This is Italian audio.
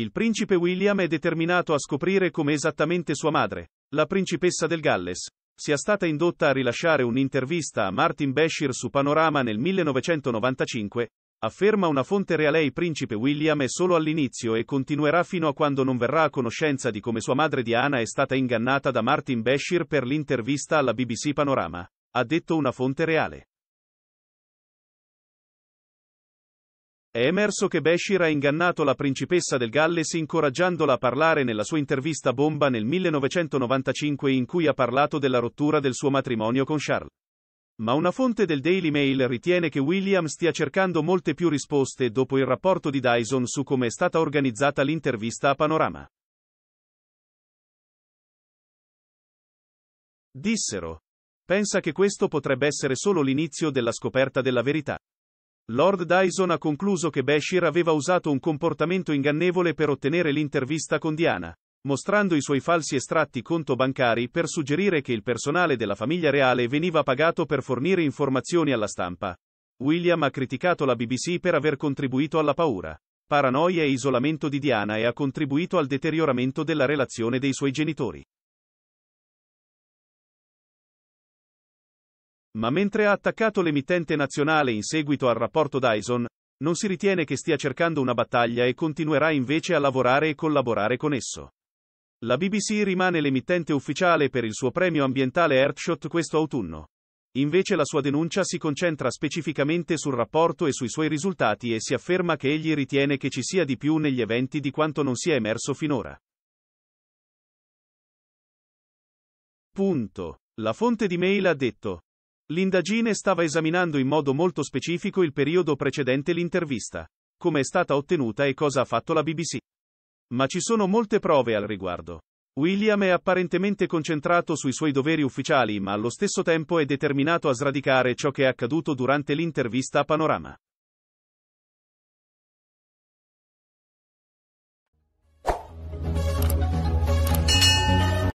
Il principe William è determinato a scoprire come esattamente sua madre, la principessa del Galles, sia stata indotta a rilasciare un'intervista a Martin Bashir su Panorama nel 1995, afferma una fonte realei principe William è solo all'inizio e continuerà fino a quando non verrà a conoscenza di come sua madre Diana è stata ingannata da Martin Bashir per l'intervista alla BBC Panorama, ha detto una fonte reale. È emerso che Bashir ha ingannato la principessa del Galles incoraggiandola a parlare nella sua intervista bomba nel 1995 in cui ha parlato della rottura del suo matrimonio con Charles. Ma una fonte del Daily Mail ritiene che William stia cercando molte più risposte dopo il rapporto di Dyson su come è stata organizzata l'intervista a Panorama. Dissero. Pensa che questo potrebbe essere solo l'inizio della scoperta della verità. Lord Dyson ha concluso che Bashir aveva usato un comportamento ingannevole per ottenere l'intervista con Diana, mostrando i suoi falsi estratti conto bancari per suggerire che il personale della famiglia reale veniva pagato per fornire informazioni alla stampa. William ha criticato la BBC per aver contribuito alla paura, paranoia e isolamento di Diana e ha contribuito al deterioramento della relazione dei suoi genitori. Ma mentre ha attaccato l'emittente nazionale in seguito al rapporto Dyson, non si ritiene che stia cercando una battaglia e continuerà invece a lavorare e collaborare con esso. La BBC rimane l'emittente ufficiale per il suo premio ambientale Earthshot questo autunno. Invece la sua denuncia si concentra specificamente sul rapporto e sui suoi risultati e si afferma che egli ritiene che ci sia di più negli eventi di quanto non sia emerso finora. Punto. La fonte di mail ha detto. L'indagine stava esaminando in modo molto specifico il periodo precedente l'intervista, come è stata ottenuta e cosa ha fatto la BBC. Ma ci sono molte prove al riguardo. William è apparentemente concentrato sui suoi doveri ufficiali ma allo stesso tempo è determinato a sradicare ciò che è accaduto durante l'intervista a Panorama.